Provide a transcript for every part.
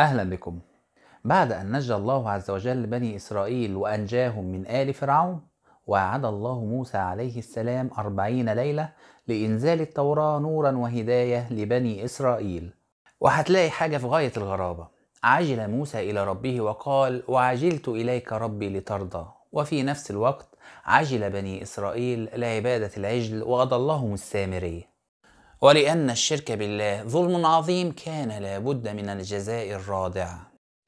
أهلا بكم بعد أن نجى الله عز وجل بني إسرائيل وأنجاهم من آل فرعون وعد الله موسى عليه السلام أربعين ليلة لإنزال التوراة نورا وهداية لبني إسرائيل وهتلاقي حاجة في غاية الغرابة عجل موسى إلى ربه وقال وعجلت إليك ربي لترضى وفي نفس الوقت عجل بني إسرائيل لعبادة العجل وأضلهم السامرية ولأن الشرك بالله ظلم عظيم كان لابد من الجزاء الرادع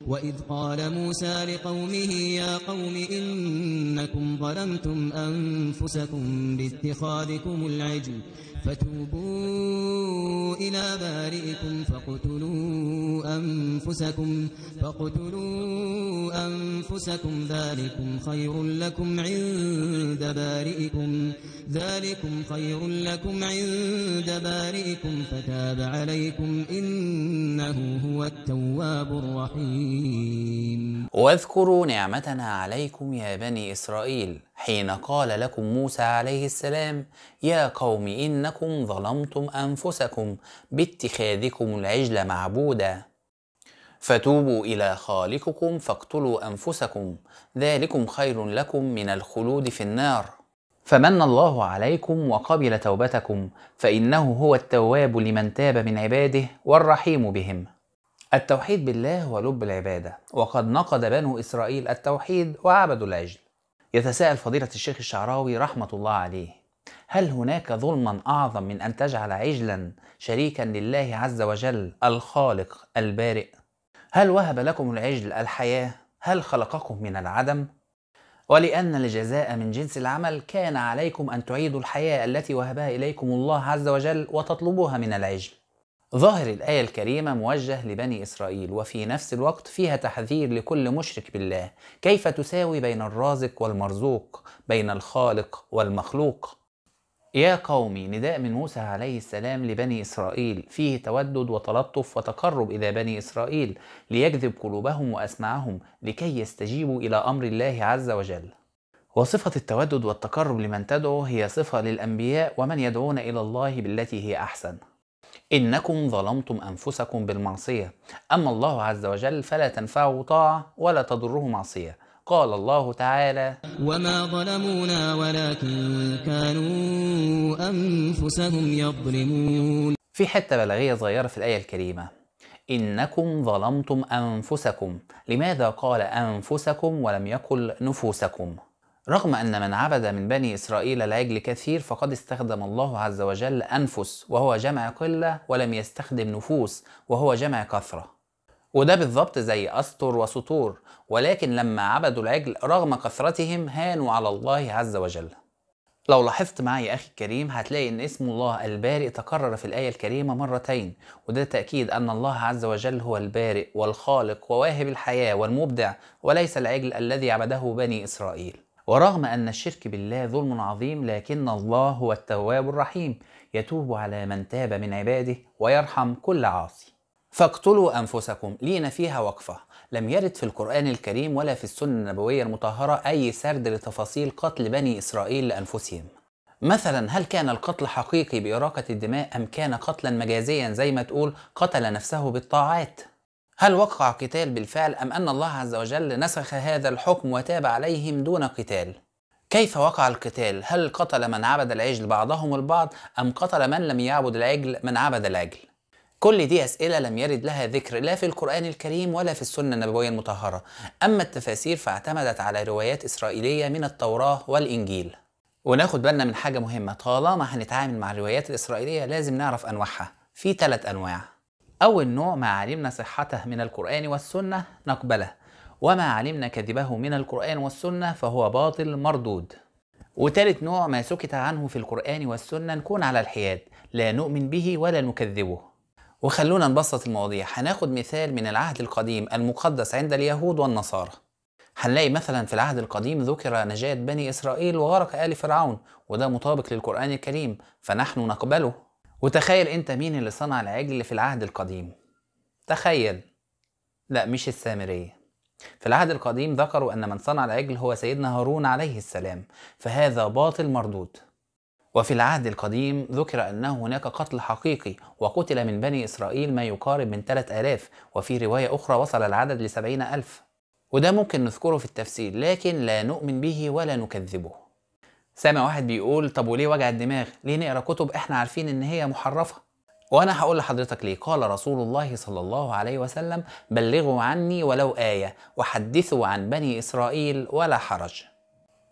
وَإِذْ قَالَ مُوسَى لِقَوْمِهِ يَا قَوْمِ إِنَّكُمْ ظَلَمْتُمْ أَنفُسَكُمْ بِاتِّخَاذِكُمُ الْعِجْلَ فَتُوبُوا إِلَى بَارِئِكُمْ فَاقْتُلُوا أَنفُسَكُمْ فَاقْتُلُوا أَنفُسَكُمْ ذَلِكُمْ خَيْرٌ لَّكُمْ عِندَ بَارِئِكُمْ ذَلِكُمْ خَيْرٌ لَّكُمْ عِندَ بَارِئِكُمْ فَتَابَ عَلَيْكُمْ إِنَّ إنه هو التواب الرحيم واذكروا نعمتنا عليكم يا بني إسرائيل حين قال لكم موسى عليه السلام يا قوم إنكم ظلمتم أنفسكم باتخاذكم العجل معبودا فتوبوا إلى خالقكم فاقتلوا أنفسكم ذلكم خير لكم من الخلود في النار فمن الله عليكم وقبل توبتكم فانه هو التواب لمن تاب من عباده والرحيم بهم التوحيد بالله ولب العباده وقد نقد بنو اسرائيل التوحيد وعبدوا العجل يتساءل فضيله الشيخ الشعراوي رحمه الله عليه هل هناك ظلما اعظم من ان تجعل عجلا شريكا لله عز وجل الخالق البارئ هل وهب لكم العجل الحياه هل خلقكم من العدم ولأن الجزاء من جنس العمل كان عليكم أن تعيدوا الحياة التي وهبها إليكم الله عز وجل وتطلبوها من العجل ظاهر الآية الكريمة موجه لبني إسرائيل وفي نفس الوقت فيها تحذير لكل مشرك بالله كيف تساوي بين الرازق والمرزوق بين الخالق والمخلوق يا قومي نداء من موسى عليه السلام لبني إسرائيل فيه تودد وتلطف وتقرب إلى بني إسرائيل ليجذب قلوبهم وأسماعهم لكي يستجيبوا إلى أمر الله عز وجل وصفة التودد والتقرب لمن تدعو هي صفة للأنبياء ومن يدعون إلى الله بالتي هي أحسن إنكم ظلمتم أنفسكم بالمعصية أما الله عز وجل فلا تنفعه طاعة ولا تضره معصية قال الله تعالى وما ظلمونا ولكن كانوا أنفسهم يظلمون في حتة بلاغية صغيرة في الآية الكريمة إنكم ظلمتم أنفسكم لماذا قال أنفسكم ولم يقل نفوسكم رغم أن من عبد من بني إسرائيل العجل كثير فقد استخدم الله عز وجل أنفس وهو جمع قلة ولم يستخدم نفوس وهو جمع كثرة وده بالظبط زي أسطر وسطور ولكن لما عبدوا العجل رغم كثرتهم هانوا على الله عز وجل لو لاحظت معي يا أخي الكريم هتلاقي إن اسم الله البارئ تكرر في الآية الكريمة مرتين وده تأكيد أن الله عز وجل هو البارئ والخالق وواهب الحياة والمبدع وليس العجل الذي عبده بني إسرائيل ورغم أن الشرك بالله ظلم عظيم لكن الله هو التواب الرحيم يتوب على من تاب من عباده ويرحم كل عاصي فاقتلوا أنفسكم لينا فيها وقفة لم يرد في القرآن الكريم ولا في السنة النبوية المطهرة أي سرد لتفاصيل قتل بني إسرائيل لأنفسهم مثلا هل كان القتل حقيقي بإراقة الدماء أم كان قتلا مجازيا زي ما تقول قتل نفسه بالطاعات؟ هل وقع قتال بالفعل أم أن الله عز وجل نسخ هذا الحكم وتاب عليهم دون قتال؟ كيف وقع القتال؟ هل قتل من عبد العجل بعضهم البعض أم قتل من لم يعبد العجل من عبد العجل؟ كل دي أسئلة لم يرد لها ذكر لا في القرآن الكريم ولا في السنة النبوية المطهرة أما التفاسير فاعتمدت على روايات إسرائيلية من التوراة والإنجيل وناخد بالنا من حاجة مهمة طالما هنتعامل مع الروايات الإسرائيلية لازم نعرف أنواعها في ثلاث أنواع أول نوع ما علمنا صحته من القرآن والسنة نقبله وما علمنا كذبه من القرآن والسنة فهو باطل مردود وتالت نوع ما سكت عنه في القرآن والسنة نكون على الحياد لا نؤمن به ولا نكذبه وخلونا نبسط المواضيع هناخد مثال من العهد القديم المقدس عند اليهود والنصارى هنلاقي مثلا في العهد القديم ذكر نجاة بني إسرائيل وغرق آل فرعون وده مطابق للقرآن الكريم فنحن نقبله وتخيل أنت مين اللي صنع العجل في العهد القديم تخيل لا مش السامرية في العهد القديم ذكروا أن من صنع العجل هو سيدنا هارون عليه السلام فهذا باطل مردود وفي العهد القديم ذكر أنه هناك قتل حقيقي وقتل من بني إسرائيل ما يقارب من 3000 وفي رواية أخرى وصل العدد لسبعين ألف وده ممكن نذكره في التفسير لكن لا نؤمن به ولا نكذبه سامع واحد بيقول طب وليه وجع الدماغ ليه نقرا كتب احنا عارفين ان هي محرفه وانا هقول لحضرتك ليه قال رسول الله صلى الله عليه وسلم بلغوا عني ولو ايه وحدثوا عن بني اسرائيل ولا حرج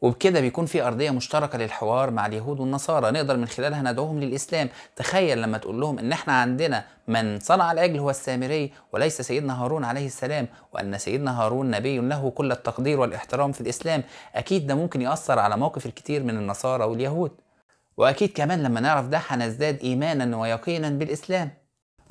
وبكده بيكون في أرضية مشتركة للحوار مع اليهود والنصارى نقدر من خلالها ندعوهم للإسلام تخيل لما تقول لهم إن إحنا عندنا من صنع العجل هو السامري وليس سيدنا هارون عليه السلام وأن سيدنا هارون نبي له كل التقدير والاحترام في الإسلام أكيد ده ممكن يأثر على موقف الكثير من النصارى واليهود وأكيد كمان لما نعرف ده هنزداد إيمانا ويقينا بالإسلام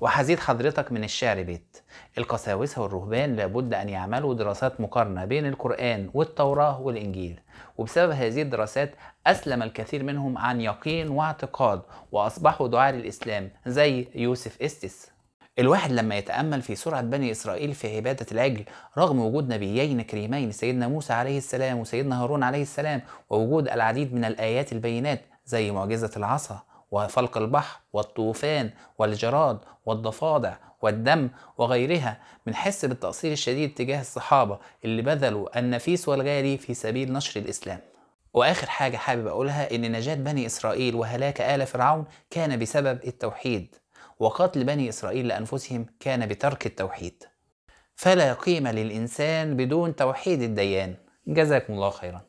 وحزيد حضرتك من الشعر بيت القساوسة والرهبان لابد أن يعملوا دراسات مقارنة بين القرآن والتوراة والإنجيل وبسبب هذه الدراسات أسلم الكثير منهم عن يقين واعتقاد وأصبحوا دعاة للإسلام زي يوسف إستس الواحد لما يتأمل في سرعة بني إسرائيل في عبادة العجل رغم وجود نبيين كريمين سيدنا موسى عليه السلام وسيدنا هارون عليه السلام ووجود العديد من الآيات البينات زي معجزة العصا وفلق البحر والطوفان والجراد والضفادع والدم وغيرها من حس بالتقصير الشديد تجاه الصحابة اللي بذلوا النفيس والغالي في سبيل نشر الإسلام وآخر حاجة حابب أقولها إن نجاة بني إسرائيل وهلاك آل فرعون كان بسبب التوحيد وقتل بني إسرائيل لأنفسهم كان بترك التوحيد فلا قيمة للإنسان بدون توحيد الديان جزاكم الله خيرا